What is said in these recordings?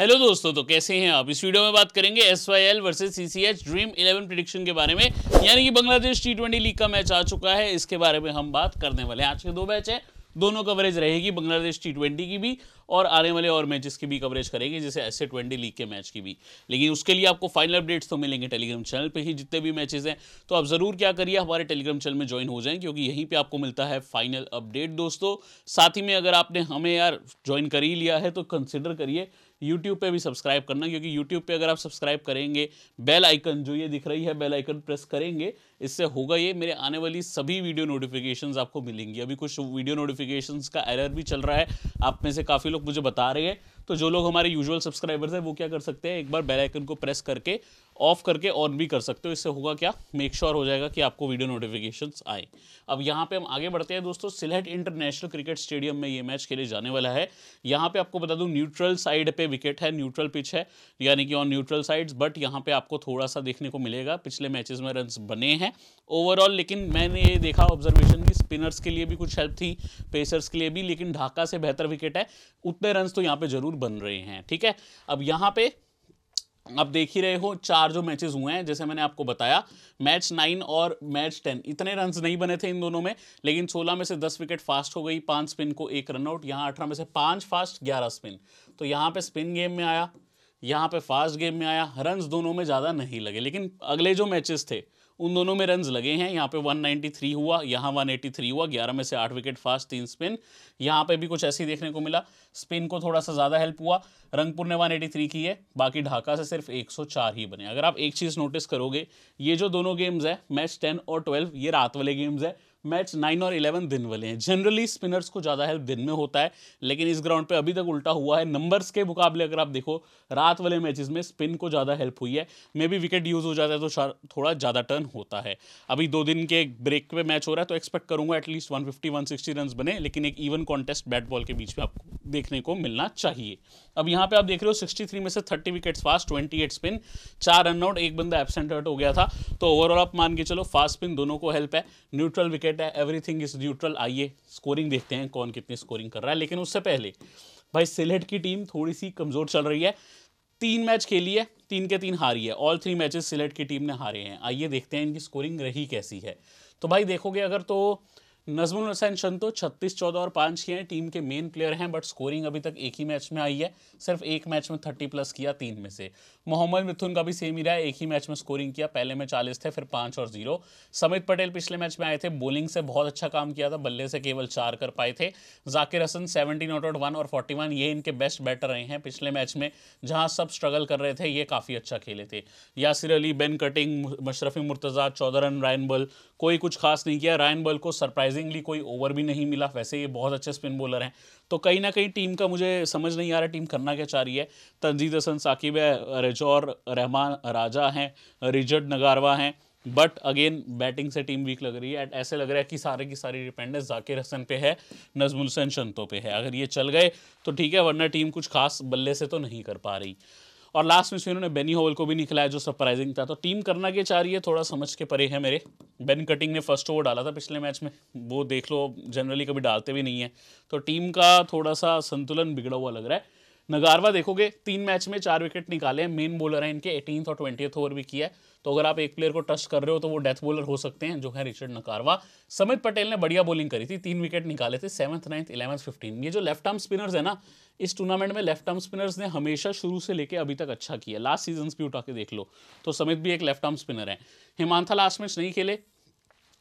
hello दोस्तों तो कैसे हैं आप इस वीडियो में बात करेंगे S Y L versus C C H dream eleven prediction के बारे में यानी कि बांग्लादेश टी ट्वेंटी लीग का मैच आ चुका है इसके बारे में हम बात करने वाले हैं आज के दो मैच है दोनों कवरेज रहेगी बांग्लादेश टी ट्वेंटी की भी और आने वाले और मैचेस की भी कवरेज करेंगे जैसे एस ट्वेंटी लीग के मैच की भी लेकिन उसके लिए आपको फाइनल अपडेट्स तो मिलेंगे टेलीग्राम चैनल पर ही जितने भी मैचेस हैं तो आप ज़रूर क्या करिए हमारे टेलीग्राम चैनल में ज्वाइन हो जाएं क्योंकि यहीं पर आपको मिलता है फाइनल अपडेट दोस्तों साथ ही में अगर आपने हमें यार ज्वाइन कर ही लिया है तो कंसिडर करिए यूट्यूब पे भी सब्सक्राइब करना क्योंकि यूट्यूब पे अगर आप सब्सक्राइब करेंगे बेल आइकन जो ये दिख रही है बेल आइकन प्रेस करेंगे इससे होगा ये मेरे आने वाली सभी वीडियो नोटिफिकेशंस आपको मिलेंगी अभी कुछ वीडियो नोटिफिकेशंस का एरर भी चल रहा है आप में से काफ़ी लोग लोग मुझे बता रहे हैं तो जो लोग हमारे यूजुअल सब्सक्राइबर्स हैं वो क्या कर सकते हैं एक बार बेल आइकन को प्रेस करके ऑफ करके ऑन भी कर सकते हो इससे होगा क्या मेक श्योर sure हो जाएगा कि आपको वीडियो नोटिफिकेशन आए अब यहाँ पे हम आगे बढ़ते हैं दोस्तों सिलेट इंटरनेशनल क्रिकेट स्टेडियम में ये मैच खेले जाने वाला है यहाँ पे आपको बता दूँ न्यूट्रल साइड पे विकेट है न्यूट्रल पिच है यानी कि ऑन न्यूट्रल साइड्स बट यहाँ पे आपको थोड़ा सा देखने को मिलेगा पिछले मैचेस में रन बने हैं ओवरऑल लेकिन मैंने ये देखा ऑब्जर्वेशन की स्पिनर्स के लिए भी कुछ हेल्प थी पेसर्स के लिए भी लेकिन ढाका से बेहतर विकेट है उतने रन तो यहाँ पे जरूर बन रहे हैं ठीक है अब यहाँ पे आप देख ही रहे हो चार जो मैचेस हुए हैं जैसे मैंने आपको बताया मैच नाइन और मैच टेन इतने रन नहीं बने थे इन दोनों में लेकिन सोलह में से दस विकेट फास्ट हो गई पांच स्पिन को एक रन आउट यहाँ अठारह में से पांच फास्ट ग्यारह स्पिन तो यहाँ पे स्पिन गेम में आया यहाँ पे फास्ट गेम में आया रन दोनों में ज़्यादा नहीं लगे लेकिन अगले जो मैचेस थे उन दोनों में रन लगे हैं यहाँ पे 193 हुआ यहाँ 183 हुआ 11 में से आठ विकेट फास्ट तीन स्पिन यहाँ पे भी कुछ ऐसे ही देखने को मिला स्पिन को थोड़ा सा ज़्यादा हेल्प हुआ रंगपुर ने 183 की है बाकी ढाका से सिर्फ 104 ही बने अगर आप एक चीज़ नोटिस करोगे ये जो दोनों गेम्स है मैच टेन और ट्वेल्व ये रात वाले गेम्स है मैच नाइन और इलेवन दिन वाले हैं जनरली स्पिनर्स को ज़्यादा हेल्प दिन में होता है लेकिन इस ग्राउंड पे अभी तक उल्टा हुआ है नंबर्स के मुकाबले अगर आप देखो रात वाले मैचेस में स्पिन को ज़्यादा हेल्प हुई है मे बी विकेट यूज़ हो जाता है तो थोड़ा ज़्यादा टर्न होता है अभी दो दिन के ब्रेक पे मैच हो रहा है तो एक्सपेक्ट करूँगा at least one fifty one sixty run बने लेकिन एक इवन कॉन्टेस्ट बैट बॉल के बीच में आपको देखने को मिलना चाहिए अब यहाँ पे आप देख रहे हो सिक्सटी थ्री में से thirty wickets fast twenty eight spin चार रन आउट एक बंदा एबसेंट आउट हो गया था तो ओवरऑल आप मान के चलो फास्ट स्पिन दोनों को हेल्प है न्यूट्रल विकेट है एवरीथिंग इज न्यूट्रल आइए स्कोरिंग देखते हैं कौन कितनी स्कोरिंग कर रहा है लेकिन उससे पहले भाई सिलेट की टीम थोड़ी सी कमज़ोर चल रही है तीन मैच खेली है तीन के तीन हारी है ऑल थ्री मैचेस सिलेट की टीम ने हारे हैं आइए देखते हैं इनकी स्कोरिंग रही कैसी है तो भाई देखोगे अगर तो नजमुल हुसैन शंतो छत्तीस चौदह और पाँच के हैं टीम के मेन प्लेयर हैं बट स्कोरिंग अभी तक एक ही मैच में आई है सिर्फ एक मैच में थर्टी प्लस किया तीन में से मोहम्मद मिथुन का भी सेम ही रहा है एक ही मैच में स्कोरिंग किया पहले में चालीस थे फिर पाँच और जीरो समित पटेल पिछले मैच में आए थे बॉलिंग से बहुत अच्छा काम किया था बल्ले से केवल चार कर पाए थे Zakir Hasan seventy not out one और फोर्टी वन ये इनके बेस्ट बैटर रहे हैं पिछले मैच में जहाँ सब स्ट्रगल कर रहे थे ये काफ़ी अच्छा खेले थे यासिर अली बेन कटिंग मशरफी मुर्तज़ा चौदह रन रायन बल कोई कुछ खास नहीं किया रायन बल को सरप्राइज सरप्राइजिंगली कोई ओवर भी नहीं मिला वैसे ये बहुत अच्छे स्पिन बॉलर हैं तो कहीं ना कहीं टीम का मुझे समझ नहीं आ रहा टीम करना क्या चाह रही है तंजीद हसन साकिब है रेजौर रहमान राजा हैं रिजर्ड नगारवा हैं बट अगेन बैटिंग से टीम वीक लग रही है एंड ऐसे लग रहा है कि सारे की सारी डिपेंडेंस जाकिर हसन पे है नजमुल हुसैन शंतों पे है अगर ये चल गए तो ठीक है वरना टीम कुछ खास बल्ले से तो नहीं कर पा रही और लास्ट में से इन्होंने बेनी होवल को भी नहीं खिलाया जो सरप्राइजिंग था तो टीम करना क्या चाह रही है थोड़ा समझ के परे है मेरे बेन कटिंग ने फर्स्ट ओवर डाला था पिछले मैच में वो देख लो जनरली कभी डालते भी नहीं है तो टीम का थोड़ा सा संतुलन बिगड़ा हुआ लग रहा है नगारवा देखोगे तीन मैच में चार विकेट निकाले हैं मेन बॉलर है इनके एटीन और ट्वेंटियथ ओवर भी किया है तो अगर आप एक प्लेयर को टच कर रहे हो तो वो डेथ बॉलर हो सकते हैं जो है रिचर्ड नकारवा समित पटेल ने बढ़िया बॉलिंग करी थी तीन विकेट निकाले थे सेवंथ नाइन्थ इलेवंथ फिफ्टीन ये जो लेफ्ट आर्म स्पिनर्स है ना इस टूर्नामेंट में लेफ्ट आर्म स्पिनर्स ने हमेशा शुरू से लेकर अभी तक अच्छा किया लास्ट सीजन भी उठा के देख लो तो समित भी एक लेफ्ट आर्म स्पिनर है हिमांथा लास्ट मैच नहीं खेले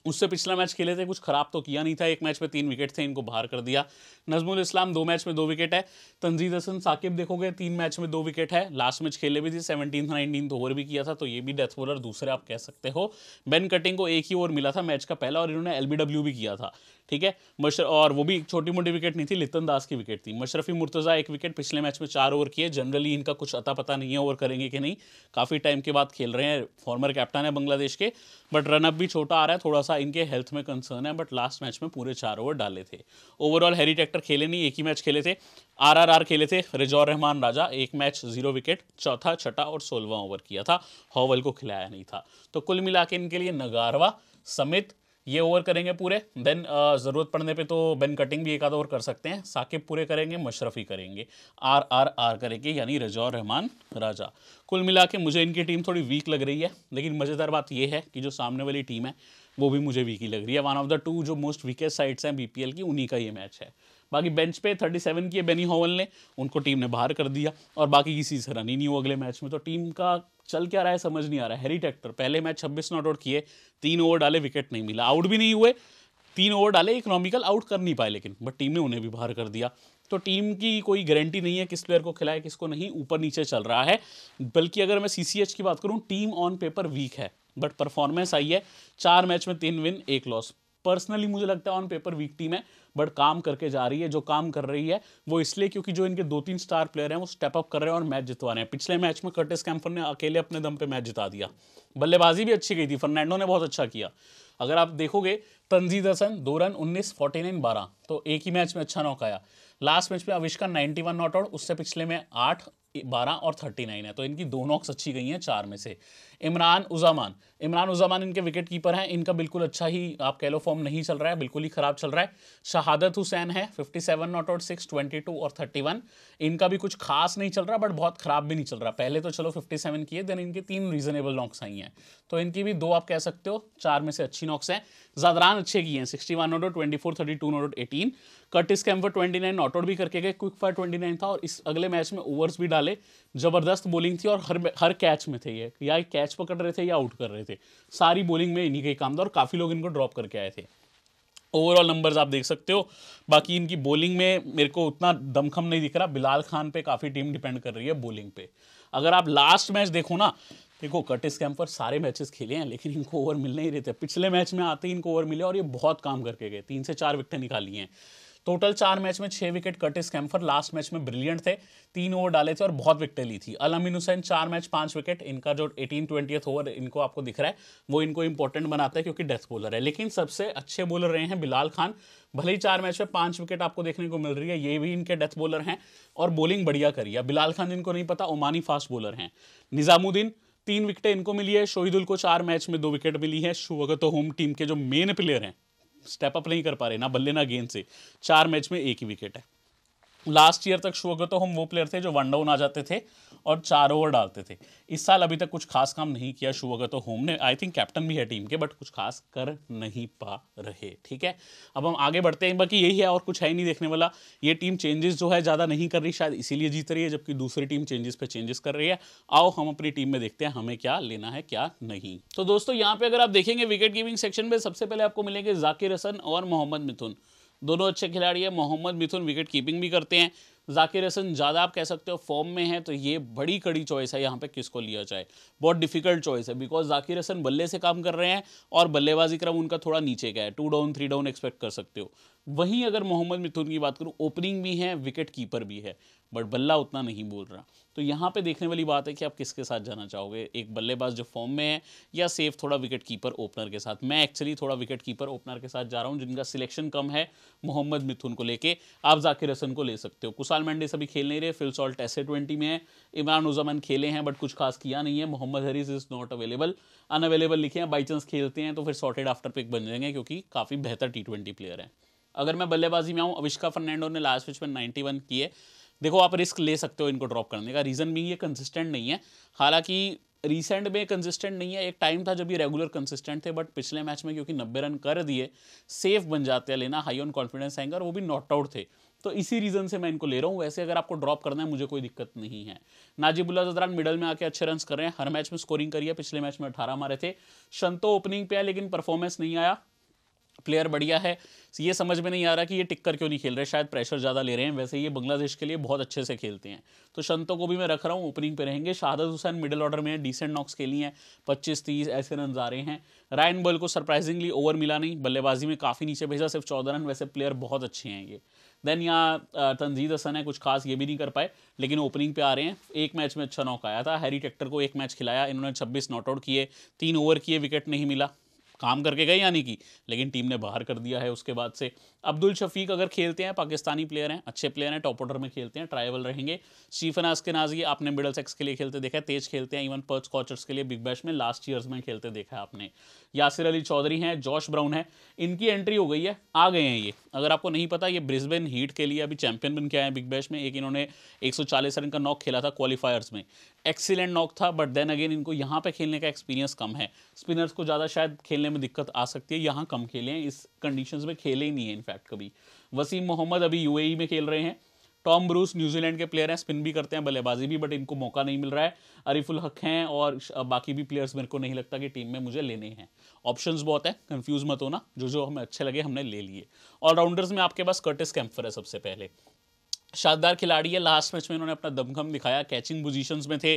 उससे पिछला मैच खेले थे कुछ ख़राब तो किया नहीं था एक मैच में तीन विकेट थे इनको बाहर कर दिया नजमुल इस्लाम दो मैच में दो विकेट है तंजीद हसन साकिब देखोगे तीन मैच में दो विकेट है लास्ट मैच खेले भी थे सेवनटीन नाइनटीन ओवर भी किया था तो ये भी डेथ बॉलर दूसरे आप कह सकते हो बेन कटिंग को एक ही ओवर मिला था मैच का पहला और इन्होंने एल भी किया था ठीक है मशर और वो भी छोटी मोटी विकेट नहीं थी लितन दास की विकेट थी मशरफी मुर्तज़ा एक विकेट पिछले मैच में चार ओवर किए जनरली इनका कुछ अता पता नहीं है ओवर करेंगे कि नहीं काफ़ी टाइम के बाद खेल रहे हैं फॉर्मर कैप्टन है बांग्लादेश के बट रनअप भी छोटा आ रहा है थोड़ा सा इनके हेल्थ में कंसर्न है बट लास्ट मैच में पूरे चार ओवर डाले थे ओवरऑल हैरी ट्रैक्टर खेले नहीं एक ही मैच खेले थे आरआरआर खेले थे रिजौर रहमान राजा एक मैच जीरो विकेट चौथा छठा और सोलवा ओवर किया था हॉवल को खिलाया नहीं था तो कुल मिला इनके लिए नगारवा समित ये ओवर करेंगे पूरे देन ज़रूरत पड़ने पे तो बेन कटिंग भी एक आधा ओवर कर सकते हैं साकिब पूरे करेंगे मशरफी करेंगे आर आर आर करेंगे यानी रजा रहमान राजा कुल मिला के मुझे इनकी टीम थोड़ी वीक लग रही है लेकिन मज़ेदार बात यह है कि जो सामने वाली टीम है वो भी मुझे वीक ही लग रही है वन ऑफ द टू जो मोस्ट वीकेस्ट साइड्स हैं बी की उन्हीं का ये मैच है बाकी बेंच पे 37 किए बेनी होवल ने उनको टीम ने बाहर कर दिया और बाकी किसी से रन ही नहीं हुआ अगले मैच में तो टीम का चल क्या रहा है समझ नहीं आ रहा है हैरी ट्रैक्टर पहले मैच छब्बीस नॉट आउट किए तीन ओवर डाले विकेट नहीं मिला आउट भी नहीं हुए तीन ओवर डाले इकोनॉमिकल आउट कर नहीं पाए लेकिन बट टीम ने उन्हें भी बाहर कर दिया तो टीम की कोई गारंटी नहीं है किस प्लेयर को खिलाए किसको नहीं ऊपर नीचे चल रहा है बल्कि अगर मैं सी की बात करूँ टीम ऑन पेपर वीक है बट परफॉर्मेंस आई है चार मैच में तीन विन एक लॉस पर्सनली मुझे लगता है ऑन पेपर वीक टीम है बट काम करके जा रही है जो काम कर रही है वो इसलिए क्योंकि जो इनके दो तीन स्टार प्लेयर हैं वो स्टेप अप कर रहे हैं और मैच जितवा रहे हैं पिछले मैच में कर्टिस कैम्पर ने अकेले अपने दम पे मैच जिता दिया बल्लेबाजी भी अच्छी गई थी फर्नैंडो ने बहुत अच्छा किया अगर आप देखोगे तंजीद हसन दो रन उन्नीस फोर्टी नाइन बारह तो एक ही मैच में अच्छा नौक आया लास्ट मैच में अविष्का वन नॉट आउट उससे पिछले में आठ बारह और थर्टी नाइन है तो इनकी दो नॉक्स अच्छी गई हैं चार में से इमरान उजामान इमरान उजामान इनके विकेट कीपर हैं इनका बिल्कुल अच्छा ही आप कह लो फॉर्म नहीं चल रहा है बिल्कुल ही ख़राब चल रहा है शहादत हुसैन है 57 not out six twenty two और 31 इनका भी कुछ खास नहीं चल रहा बट बहुत ख़राब भी नहीं चल रहा पहले तो चलो फिफ्टी सेवन किए देन इनके तीन रीजनेबल नॉक्स आई हैं तो इनकी भी दो आप कह सकते हो चार में से अच्छी नॉक्स हैं ज़ादरान अच्छे किए हैं sixty one not out twenty four thirty two not out eighteen Curtis Campher 29 not out भी करके गए क्विक फायर 29 था और इस अगले मैच में ओवर्स भी डाले जबरदस्त बॉलिंग थी और हर हर कैच में थे ये या कैच पकड़ रहे थे या आउट कर रहे थे सारी बॉलिंग में इन्हीं का ही काम था और काफ़ी लोग इनको ड्रॉप करके आए थे ओवरऑल नंबर्स आप देख सकते हो बाकी इनकी बॉलिंग में मेरे को उतना दमखम नहीं दिख रहा बिलाल खान पे काफ़ी टीम डिपेंड कर रही है बॉलिंग पे अगर आप लास्ट मैच देखो ना देखो कटिस कैंपर सारे मैचेस खेले हैं लेकिन इनको ओवर मिल नहीं रहे थे पिछले मैच में आते ही इनको ओवर मिले और ये बहुत काम करके गए तीन से चार विकटें निकाली हैं टोटल चार मैच में छह wicket Curtis Campher last match में ब्रिलियंट थे तीन ओवर डाले थे और बहुत विकेटें ली थी अल अमीन हुसैन चार मैच पांच विकेट इनका जो एटीन ट्वेंटी ओवर इनको आपको दिख रहा है वो इनको इंपॉर्टेंट बनाता है क्योंकि डेथ बोलर है लेकिन सबसे अच्छे बोलर रहे हैं बिलाल खान भले ही चार मैच में पांच विकेट आपको देखने को मिल रही है ये भी इनके डेथ बॉलर हैं और बॉलिंग बढ़िया करी है बिलाल खान जिनको नहीं पता ओमानी फास्ट बॉलर हैं निज़ामुद्दीन तीन विकेटें इनको मिली है शोहिदुल को चार मैच में दो विकेट मिली है शुभगत होम टीम के जो मेन प्लेयर हैं स्टेप अप नहीं कर पा रहे ना बल्ले ना गेंद से चार मैच में एक ही विकेट है लास्ट ईयर तक शुगर तो हम वो प्लेयर थे जो वन डाउन आ जाते थे और चार ओवर डालते थे इस साल अभी तक कुछ खास काम नहीं किया अगर तो होम ने आई थिंक कैप्टन भी है टीम के बट कुछ खास कर नहीं पा रहे ठीक है अब हम आगे बढ़ते हैं बाकी यही है और कुछ है ही नहीं देखने वाला ये टीम चेंजेस जो है ज़्यादा नहीं कर रही शायद इसीलिए जीत रही है जबकि दूसरी टीम चेंजेस पे चेंजेस कर रही है आओ हम अपनी टीम में देखते हैं हमें क्या लेना है क्या नहीं तो दोस्तों यहाँ पे अगर आप देखेंगे विकेट कीपिंग सेक्शन में सबसे पहले आपको मिलेंगे जाकिर हसन और मोहम्मद मिथुन दोनों अच्छे खिलाड़ी हैं मोहम्मद मिथुन विकेट कीपिंग भी करते हैं जाकिर हसन ज़्यादा आप कह सकते हो फॉर्म में है तो ये बड़ी कड़ी चॉइस है यहाँ पे किसको लिया जाए बहुत डिफिकल्ट चॉइस है बिकॉज जाकिर हसन बल्ले से काम कर रहे हैं और बल्लेबाजी क्रम उनका थोड़ा नीचे का है two down three down expect कर सकते हो वहीं अगर मोहम्मद मिथुन की बात करूँ ओपनिंग भी है विकेट कीपर भी है बट बल्ला उतना नहीं बोल रहा तो यहाँ पे देखने वाली बात है कि आप किसके साथ जाना चाहोगे एक बल्लेबाज जो फॉर्म में है या सेफ थोड़ा विकेट कीपर ओपनर के साथ मैं एक्चुअली थोड़ा विकेट कीपर ओपनर के साथ जा रहा हूँ जिनका सिलेक्शन कम है मोहम्मद मिथुन को लेके आप जाकिर हसन को ले सकते हो कुशाल मंडे सभी खेल नहीं रहे फिलसॉल टेस्ट ट्वेंटी में है इमरान उजमन खेले हैं बट कुछ खास किया नहीं है Mohammad Haris is not available unavailable लिखे हैं बाई चांस खेलते हैं तो फिर सॉर्टेड आफ्टर पिक बन जाएंगे क्योंकि काफ़ी बेहतर टी प्लेयर हैं अगर मैं बल्लेबाजी में आऊँ अविष्का फर्नैंडो ने लास्ट मैच में नाइन्टी वन किए देखो आप रिस्क ले सकते हो इनको ड्रॉप करने का रीज़न भी ये कंसिस्टेंट नहीं है हालांकि रिसेंट में कंसिस्टेंट नहीं है एक टाइम था जब ये रेगुलर कंसिस्टेंट थे बट पिछले मैच में क्योंकि नब्बे रन कर दिए सेफ बन जाते हैं लेना हाई ऑन कॉन्फिडेंस आएंगे और वो भी नॉट आउट थे तो इसी रीज़न से मैं इनको ले रहा हूँ वैसे अगर आपको ड्रॉप करना है मुझे कोई दिक्कत नहीं है नाजिबुल्ला जदरान मिडल में आके अच्छे रन कर रहे हैं हर मैच में स्कोरिंग करी है पिछले मैच में अठारह मारे थे शंतो ओपनिंग पे है लेकिन परफॉर्मेंस नहीं आया प्लेयर बढ़िया है ये समझ में नहीं आ रहा कि ये टिककर क्यों नहीं खेल रहे शायद प्रेशर ज़्यादा ले रहे हैं वैसे ये बांग्लादेश के लिए बहुत अच्छे से खेलते हैं तो शंतो को भी मैं रख रहा हूँ ओपनिंग पे रहेंगे शाहदत हुसैन मिडिल ऑर्डर में डिसेंट नॉक्स खेली हैं पच्चीस तीस ऐसे रन आ रहे हैं रायन बॉल को सरप्राइजिंगली ओवर मिला नहीं बल्लेबाजी में काफ़ी नीचे भेजा सिर्फ चौदह रन वैसे प्लेयर बहुत अच्छे हैं ये देन यहाँ तंजीद हसन है कुछ खास ये भी नहीं कर पाए लेकिन ओपनिंग पे आ रहे हैं एक मैच में अच्छा नॉक आया था हैरी टेक्टर को एक मैच खिलाया इन्होंने 26 नॉट आउट किए तीन ओवर किए विकेट नहीं मिला काम करके गए यानी कि लेकिन टीम ने बाहर कर दिया है उसके बाद से अब्दुल शफीक अगर खेलते हैं पाकिस्तानी प्लेयर हैं अच्छे प्लेयर हैं टॉप ऑर्डर में खेलते हैं ट्राइवल रहेंगे स्टीफन के नाजी आपने मिडल सेक्स के लिए खेलते देखा है तेज खेलते हैं इवन पर्च कॉचर्स के लिए बिग बैश में लास्ट ईयर्स में खेलते देखा है आपने यासिर अली चौधरी हैं जॉश ब्राउन है इनकी एंट्री हो गई है आ गए हैं ये अगर आपको नहीं पता ये ब्रिस्बेन हीट के लिए अभी चैंपियन बन के आए हैं बिग बैश में एक इन्होंने एक रन का नॉक खेला था क्वालिफायर्स में एक्सीलेंट नॉक था बट देन अगेन इनको यहाँ पे खेलने का एक्सपीरियंस कम है स्पिनर्स को ज़्यादा शायद खेलने खेलने में दिक्कत आ सकती है यहाँ कम खेले हैं इस कंडीशंस में खेले ही नहीं है इनफैक्ट कभी वसीम मोहम्मद अभी यूएई e में खेल रहे हैं टॉम ब्रूस न्यूजीलैंड के प्लेयर हैं स्पिन भी करते हैं बल्लेबाजी भी बट इनको मौका नहीं मिल रहा है अरिफुल हक हैं और बाकी भी प्लेयर्स मेरे को नहीं लगता कि टीम में मुझे लेने हैं ऑप्शंस बहुत हैं कंफ्यूज मत होना जो जो हमें अच्छे लगे हमने ले लिए ऑलराउंडर्स में आपके पास कर्टिस कैम्फर है सबसे पहले शानदार खिलाड़ी है लास्ट मैच में इन्होंने अपना दमखम दिखाया कैचिंग पोजीशंस में थे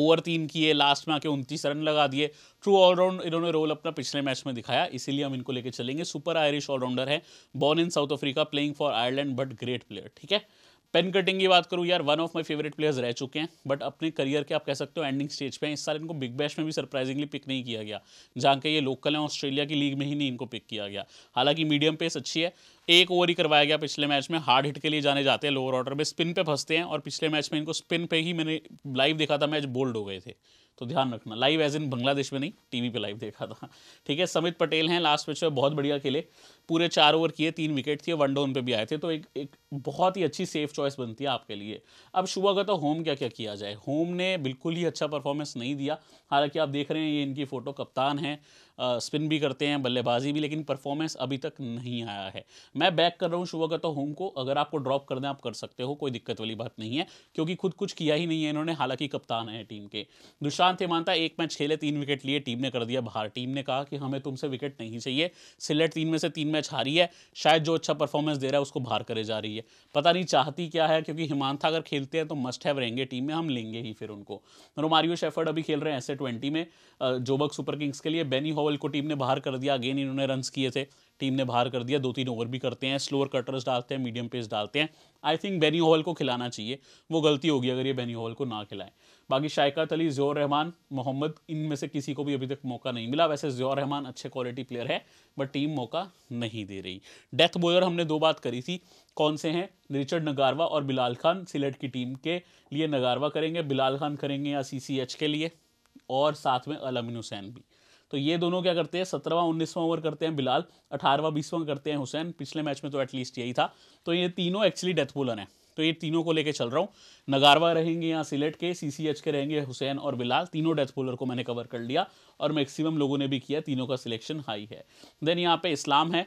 ओवर तीन किए लास्ट में आके उनतीस रन लगा दिए ट्रू ऑलराउंड इन्होंने रोल अपना पिछले मैच में दिखाया इसीलिए हम इनको लेके चलेंगे सुपर आयरिश ऑलराउंडर है born in South Africa playing for Ireland but great player ठीक है पेन कटिंग की बात करूँ यार one of my favourite players रह चुके हैं बट अपने करियर के आप कह सकते हो एंडिंग स्टेज पे हैं इस साल इनको बिग बैश में भी सरप्राइजिंगली पिक नहीं किया गया जहाँ के ये लोकल हैं ऑस्ट्रेलिया की लीग में ही नहीं इनको पिक किया गया हालांकि मीडियम पेस अच्छी है एक ओवर ही करवाया गया पिछले मैच में हार्ड हिट के लिए जाने जाते हैं लोअर ऑर्डर में स्पिन पे फंसते हैं और पिछले मैच में इनको स्पिन पे ही मैंने लाइव देखा था मैच बोल्ड हो गए थे तो ध्यान रखना लाइव एज इन बांग्लादेश में नहीं टीवी पे लाइव देखा था ठीक है समित पटेल हैं लास्ट मैच में बहुत बढ़िया खेले पूरे चार ओवर किए तीन विकेट थे वन डाउन पे भी आए थे तो एक एक बहुत ही अच्छी सेफ चॉइस बनती है आपके लिए अब शुभ का तो होम क्या क्या किया जाए होम ने बिल्कुल ही अच्छा परफॉर्मेंस नहीं दिया हालांकि आप देख रहे हैं ये इनकी फ़ोटो कप्तान है स्पिन भी करते हैं बल्लेबाजी भी लेकिन परफॉर्मेंस अभी तक नहीं आया है मैं बैक कर रहा हूँ तो होम को अगर आपको ड्रॉप कर दें आप कर सकते हो कोई दिक्कत वाली बात नहीं है क्योंकि खुद कुछ किया ही नहीं है इन्होंने हालांकि कप्तान है टीम के दुशांत हेमांता एक मैच खेले तीन विकेट लिए टीम ने कर दिया बाहर टीम ने कहा कि हमें तुमसे विकेट नहीं चाहिए सिलेट तीन में से तीन मैच हारी है शायद जो अच्छा परफॉर्मेंस दे रहा है उसको बाहर करे जा रही है पता नहीं चाहती क्या है क्योंकि हिमांता अगर खेलते हैं तो मस्ट हैव रहेंगे टीम में हम लेंगे ही फिर उनको रोमारियो शेफर्ड अभी खेल रहे हैं ऐसे ट्वेंटी में जोबक सुपर किंग्स के लिए बेनी होवल पॉल को टीम ने बाहर कर दिया अगेन इन्होंने रन किए थे टीम ने बाहर कर दिया दो तीन ओवर भी करते हैं स्लोअर कटर्स डालते हैं मीडियम पेस डालते हैं आई थिंक बेनी हॉल को खिलाना चाहिए वो गलती होगी अगर ये बेनी हॉल को ना खिलाएं बाकी शायकात अली जोर रहमान मोहम्मद इनमें से किसी को भी अभी तक मौका नहीं मिला वैसे जोर रहमान अच्छे क्वालिटी प्लेयर है बट टीम मौका नहीं दे रही डेथ बॉयर हमने दो बात करी थी कौन से हैं रिचर्ड नगारवा और बिलाल खान सिलेट की टीम के लिए नगारवा करेंगे बिलाल खान करेंगे या सी के लिए और साथ में अलमिन हुसैन भी तो ये दोनों क्या करते हैं सत्रहवा उन्नीसवा ओवर करते हैं बिलाल अठारहवा बीसवा करते हैं हुसैन पिछले मैच में तो एटलीस्ट यही था तो ये तीनों एक्चुअली डेथ बोलर हैं तो ये तीनों को लेके चल रहा हूँ नगारवा रहेंगे यहाँ सिलेट के सीसीएच के रहेंगे हुसैन और बिलाल तीनों डेथ बोलर को मैंने कवर कर लिया और मैक्सिमम लोगों ने भी किया तीनों का सिलेक्शन हाई है देन यहाँ पे इस्लाम है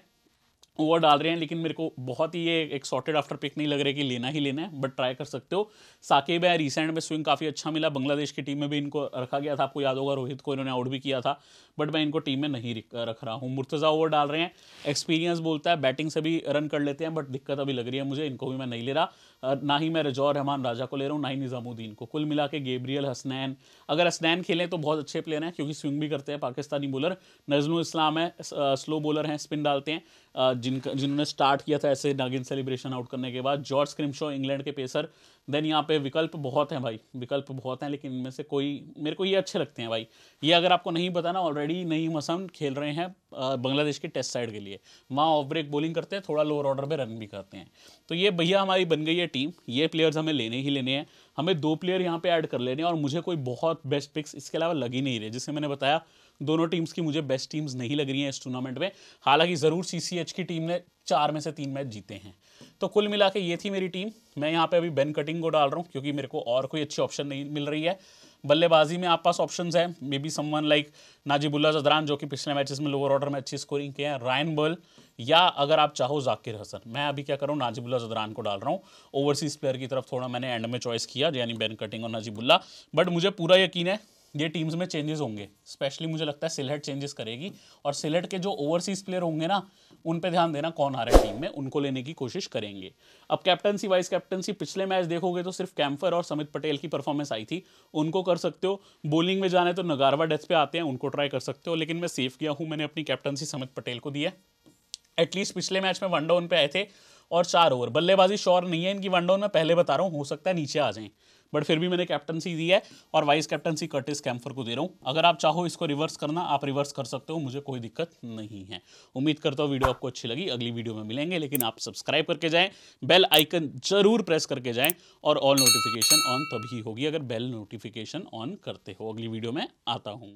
ओवर डाल रहे हैं लेकिन मेरे को बहुत ही ये एक सॉर्टेड आफ्टर पिक नहीं लग रहा है कि लेना ही लेना है बट ट्राई कर सकते हो साकेब है रिसेंट में स्विंग काफ़ी अच्छा मिला बांग्लादेश की टीम में भी इनको रखा गया था आपको याद होगा रोहित को इन्होंने आउट भी किया था बट मैं इनको टीम में नहीं रख रहा हूँ मुर्तज़ा ओवर डाल रहे हैं एक्सपीरियंस बोलता है बैटिंग से भी रन कर लेते हैं बट दिक्कत अभी लग रही है मुझे इनको भी मैं नहीं ले रहा ना ही मैं रजौर रहमान राजा को ले रहा हूँ ना ही निज़ामुद्दीन को कुल मिला के गेब्रियल हसनैन अगर हसनैन खेलें तो बहुत अच्छे प्लेयर हैं क्योंकि स्विंग भी करते हैं पाकिस्तानी बॉलर नजनू इस्लाम है स्लो बॉलर हैं स्पिन डालते हैं जिनका जिन्होंने स्टार्ट किया था ऐसे नागिन सेलिब्रेशन आउट करने के बाद जॉर्ज क्रिमशो इंग्लैंड के पेसर देन यहाँ पे विकल्प बहुत हैं भाई विकल्प बहुत हैं लेकिन इनमें से कोई मेरे को ये अच्छे लगते हैं भाई ये अगर आपको नहीं पता ना ऑलरेडी नई मसम खेल रहे हैं बांग्लादेश के टेस्ट साइड के लिए वहाँ ऑफ ब्रेक बॉलिंग करते हैं थोड़ा लोअर ऑर्डर पर रन भी करते हैं तो ये भैया हमारी बन गई है टीम ये प्लेयर्स हमें लेने ही लेने हैं हमें दो प्लेयर यहाँ पर ऐड कर लेने हैं और मुझे कोई बहुत बेस्ट पिक्स इसके अलावा लग ही नहीं रहे जिससे मैंने बताया दोनों टीम्स की मुझे बेस्ट टीम्स नहीं लग रही हैं इस टूर्नामेंट में हालांकि ज़रूर सी की टीम ने चार में से तीन मैच जीते हैं तो कुल मिला के ये थी मेरी टीम मैं यहाँ पे अभी बेन कटिंग को डाल रहा हूँ क्योंकि मेरे को और कोई अच्छी ऑप्शन नहीं मिल रही है बल्लेबाजी में आप पास ऑप्शन है maybe one like Najibullah Zadran जो कि पिछले मैचेस में लोअर ऑर्डर में अच्छी स्कोरिंग किए हैं रायन बल या अगर आप चाहो जाकिर हसन मैं अभी क्या करूँ नाजीबुल्ला जदरान को डाल रहा हूँ ओवरसीज प्लेयर की तरफ थोड़ा मैंने एंड में चॉइस किया यानी बेन कटिंग और नाजीबुल्ला बट मुझे पूरा यकीन है ये टीम्स में चेंजेस होंगे स्पेशली मुझे लगता है सिलहट चेंजेस करेगी और सिलहट के जो ओवरसीज प्लेयर होंगे ना उन पे ध्यान देना कौन आ रहा है टीम में उनको लेने की कोशिश करेंगे अब कैप्टनसी वाइस कैप्टनसी पिछले मैच देखोगे तो सिर्फ कैम्फर और समित पटेल की परफॉर्मेंस आई थी उनको कर सकते हो बॉलिंग में जाने तो नगारवा डेथ पे आते हैं उनको ट्राई कर सकते हो लेकिन मैं सेफ किया हूँ मैंने अपनी कैप्टनसी समित पटेल को दी है एटलीस्ट पिछले मैच में वन डाउन पे आए थे और चार ओवर बल्लेबाजी शोर नहीं है इनकी वन डाउन में पहले बता रहा हूँ हो सकता है नीचे आ जाएं बट फिर भी मैंने कैप्टनसी दी है और वाइस कैप्टनसी कर्टिस कैम्फर को दे रहा हूँ अगर आप चाहो इसको रिवर्स करना आप रिवर्स कर सकते हो मुझे कोई दिक्कत नहीं है उम्मीद करता हूँ वीडियो आपको अच्छी लगी अगली वीडियो में मिलेंगे लेकिन आप सब्सक्राइब करके जाएं बेल आइकन जरूर प्रेस करके जाएं और ऑल नोटिफिकेशन ऑन तभी होगी अगर बेल नोटिफिकेशन ऑन करते हो अगली वीडियो में आता हूँ